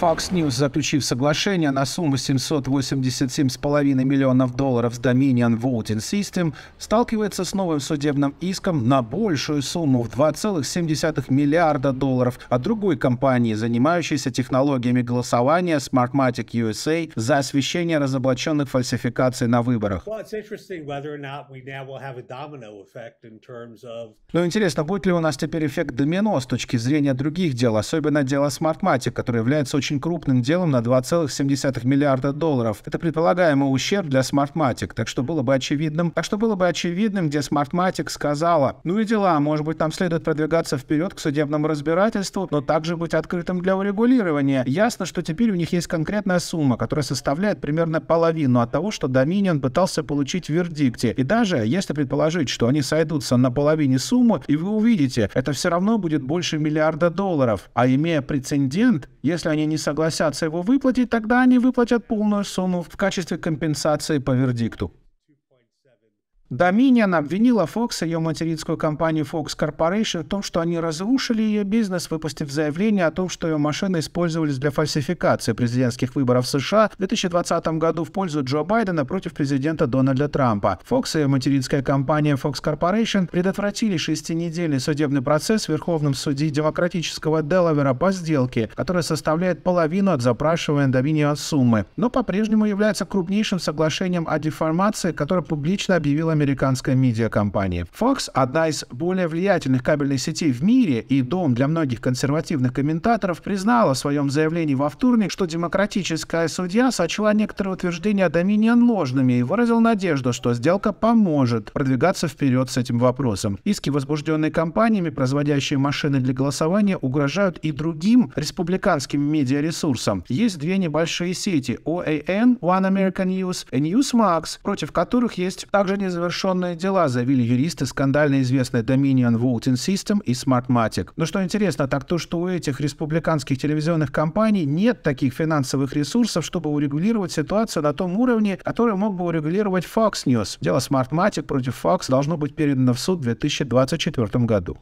Fox News, заключив соглашение на сумму 787,5 миллионов долларов с Dominion Voting System, сталкивается с новым судебным иском на большую сумму в 2,7 миллиарда долларов от другой компании, занимающейся технологиями голосования Smartmatic USA за освещение разоблаченных фальсификаций на выборах. Но ну, интересно, будет ли у нас теперь эффект домино с точки зрения других дел, особенно дела Smartmatic, который является очень очень крупным делом на 2,7 миллиарда долларов. Это предполагаемый ущерб для Smartmatic, так что было бы очевидным. Так что было бы очевидным, где Smartmatic сказала, ну и дела, может быть, там следует продвигаться вперед к судебному разбирательству, но также быть открытым для урегулирования. Ясно, что теперь у них есть конкретная сумма, которая составляет примерно половину от того, что Dominion пытался получить в вердикте. И даже если предположить, что они сойдутся на половине суммы, и вы увидите, это все равно будет больше миллиарда долларов. А имея прецедент, если они не согласятся его выплатить, тогда они выплатят полную сумму в качестве компенсации по вердикту. Доминион обвинила Fox и ее материнскую компанию Fox Corporation в том, что они разрушили ее бизнес, выпустив заявление о том, что ее машины использовались для фальсификации президентских выборов США в 2020 году в пользу Джо Байдена против президента Дональда Трампа. Fox и ее материнская компания Fox Corporation предотвратили шестинедельный судебный процесс в Верховном суде демократического Делавера по сделке, которая составляет половину от запрашиваемой Доминион суммы, но по-прежнему является крупнейшим соглашением о деформации, которое публично объявила американской медиакомпании. Fox – одна из более влиятельных кабельных сетей в мире и дом для многих консервативных комментаторов, признала в своем заявлении во вторник, что демократическая судья сочла некоторые утверждения Dominion ложными и выразил надежду, что сделка поможет продвигаться вперед с этим вопросом. Иски, возбужденные компаниями, производящие машины для голосования, угрожают и другим республиканским медиаресурсам. Есть две небольшие сети – OAN, One American News и Newsmax, против которых есть также незавершенные незавершенные дела, заявили юристы скандально известной Dominion Voting System и Smartmatic. Но что интересно, так то, что у этих республиканских телевизионных компаний нет таких финансовых ресурсов, чтобы урегулировать ситуацию на том уровне, который мог бы урегулировать Fox News. Дело Smartmatic против Fox должно быть передано в суд в 2024 году.